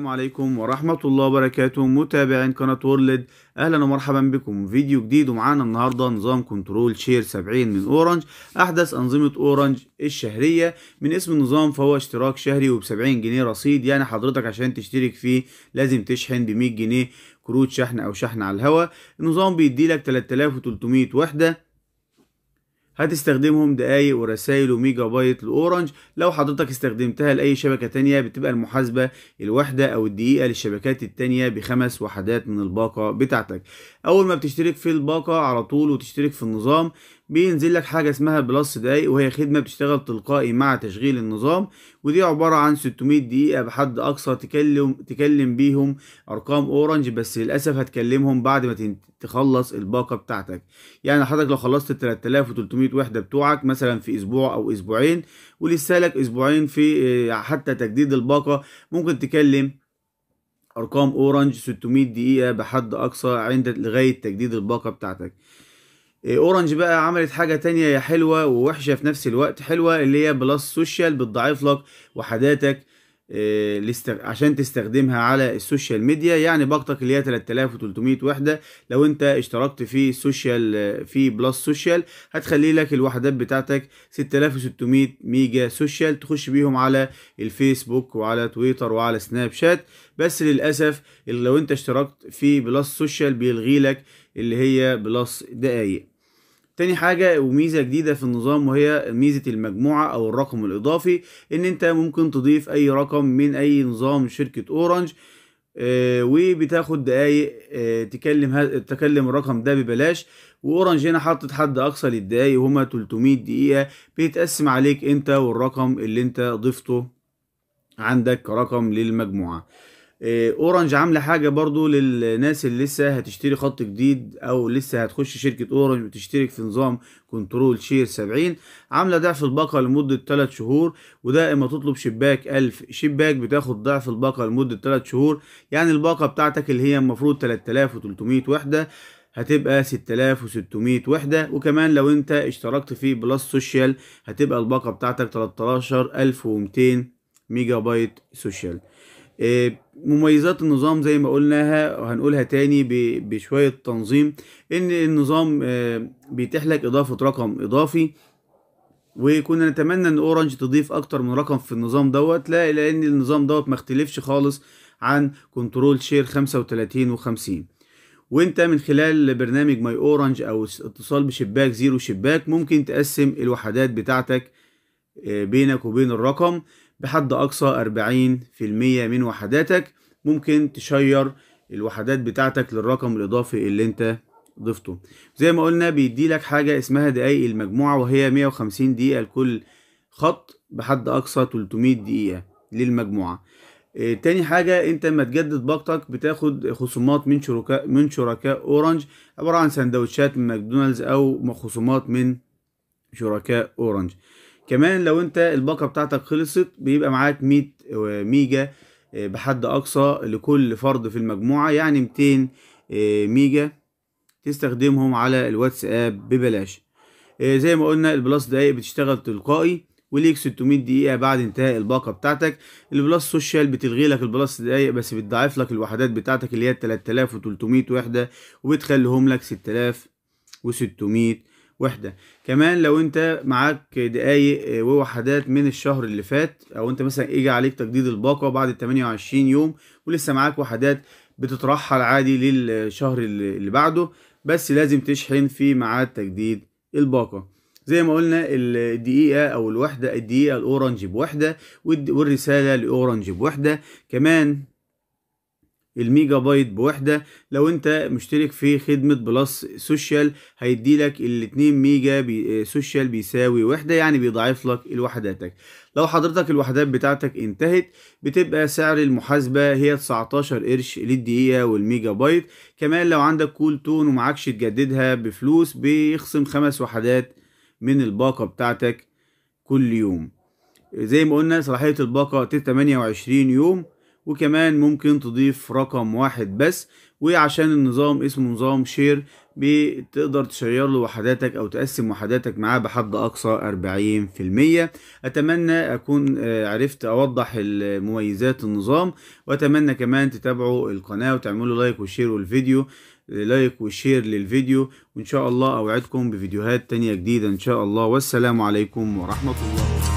السلام عليكم ورحمة الله وبركاته متابعين قناة وورلد أهلا ومرحبا بكم فيديو جديد ومعانا النهاردة نظام كنترول شير 70 من أورنج أحدث أنظمة أورنج الشهرية من اسم النظام فهو اشتراك شهري وب 70 جنيه رصيد يعني حضرتك عشان تشترك فيه لازم تشحن ب 100 جنيه كروت شحن أو شحن على الهواء النظام بيديلك 3300 وحدة هتستخدمهم دقايق ورسايل وميجا بايت لأورنج لو حضرتك استخدمتها لأي شبكة تانية بتبقى المحاسبة الوحدة أو الدقيقة للشبكات التانية بخمس وحدات من الباقة بتاعتك أول ما بتشترك في الباقة على طول وتشترك في النظام بينزل لك حاجة اسمها بلس دقايق وهي خدمة بتشتغل تلقائي مع تشغيل النظام ودي عبارة عن 600 دقيقة بحد أقصى تكلم تكلم بيهم أرقام أورنج بس للأسف هتكلمهم بعد ما تخلص الباقة بتاعتك يعني حضرتك لو خلصت ال 3300 وحدة بتوعك مثلا في أسبوع أو أسبوعين ولسه لك أسبوعين في آه، حتى تجديد الباقة ممكن تكلم أرقام أورنج 600 دقيقة بحد أقصى عند لغاية تجديد الباقة بتاعتك إيه، اورنج بقى عملت حاجه تانية يا حلوه ووحشه في نفس الوقت حلوه اللي هي بلس سوشيال بتضعف لك وحداتك آه، عشان تستخدمها على السوشيال ميديا يعني باقتك اللي هي 3300 وحده لو انت اشتركت في سوشيال آه، في بلس سوشيال هتخلي لك الوحدات بتاعتك 6600 ميجا سوشيال تخش بيهم على الفيسبوك وعلى تويتر وعلى سناب شات بس للاسف لو انت اشتركت في بلس سوشيال بيلغي لك اللي هي بلس دقايق تاني حاجة وميزة جديدة في النظام وهي ميزة المجموعة أو الرقم الإضافي إن أنت ممكن تضيف أي رقم من أي نظام شركة أورنج آه، وبتاخد دقايق آه، تكلم تكلم الرقم ده ببلاش واورنج هنا حطت حد اقصى للدقايق وهما 300 دقيقه بيتقسم عليك انت والرقم اللي انت ضفته عندك كرقم للمجموعه آه، اورنج عامله حاجه برضو للناس اللي لسه هتشتري خط جديد او لسه هتخش شركه اورنج وتشترك في نظام كنترول شير 70 عامله ضعف الباقه لمده 3 شهور وده اما تطلب شباك 1000 شباك بتاخد ضعف الباقه لمده 3 شهور يعني الباقه بتاعتك اللي هي المفروض 3300 وحده هتبقى 6600 وحدة وكمان لو انت اشتركت في بلس سوشيال هتبقى الباقة بتاعتك 13200 ميجا بايت سوشيال اه مميزات النظام زي ما قلناها وهنقولها تاني بشوية تنظيم ان النظام آه، بيتيح لك اضافة رقم اضافي وكنا نتمنى ان اورنج تضيف اكتر من رقم في النظام دوت لا لان النظام دوت ما اختلفش خالص عن كنترول شير 35 و50 وانت من خلال برنامج ماي اورنج او اتصال بشباك زيرو شباك ممكن تقسم الوحدات بتاعتك آه، بينك وبين الرقم بحد أقصى 40% من وحداتك ممكن تشير الوحدات بتاعتك للرقم الإضافي اللي أنت ضفته زي ما قلنا بيدي لك حاجة اسمها دقايق المجموعة وهي 150 دقيقة لكل خط بحد أقصى 300 دقيقة للمجموعة آه، تاني حاجة انت لما تجدد باقتك بتاخد خصومات من شركاء من شركاء اورنج عبارة عن سندوتشات من ماكدونالدز او خصومات من شركاء اورنج كمان لو انت الباقه بتاعتك خلصت بيبقى معاك 100 آه، ميجا آه، بحد اقصى لكل فرد في المجموعه يعني 200 آه، ميجا تستخدمهم على الواتساب ببلاش زي ما قلنا البلاس دقايق بتشتغل تلقائي وليك 600 دقيقة بعد انتهاء الباقة بتاعتك البلاس سوشيال بتلغي لك البلاس دقايق بس بتضاعف لك الوحدات بتاعتك اللي هي 3300 وحدة وبتخليهم لك 6600 وحده كمان لو انت معاك دقايق آه، ووحدات من الشهر اللي فات او انت مثلا اجى عليك تجديد الباقه بعد ال 28 يوم ولسه معاك وحدات بتترحل عادي للشهر اللي بعده بس لازم تشحن في ميعاد تجديد الباقه زي ما قلنا الدقيقة أو الوحدة الدقيقة الأورنج بوحدة والرسالة الأورنج بوحدة كمان الميجا بايت بوحده لو انت مشترك في خدمه بلس سوشيال هيدي لك ال 2 ميجا بي آه، سوشيال بيساوي وحده يعني بيضاعف لك الوحداتك لو حضرتك الوحدات بتاعتك انتهت بتبقى سعر المحاسبه هي 19 قرش للدقيقه والميجا بايت كمان لو عندك كول تون ومعكش تجددها بفلوس بيخصم خمس وحدات من الباقه بتاعتك كل يوم زي ما قلنا صلاحيه الباقه 28 يوم وكمان ممكن تضيف رقم واحد بس وعشان النظام اسمه نظام شير بتقدر تشير له وحداتك او تقسم وحداتك معاه بحد اقصى 40% اتمنى اكون آه، عرفت اوضح مميزات النظام واتمنى كمان تتابعوا القناه وتعملوا لايك وشير والفيديو لايك وشير للفيديو وان شاء الله اوعدكم بفيديوهات تانية جديده ان شاء الله والسلام عليكم ورحمه الله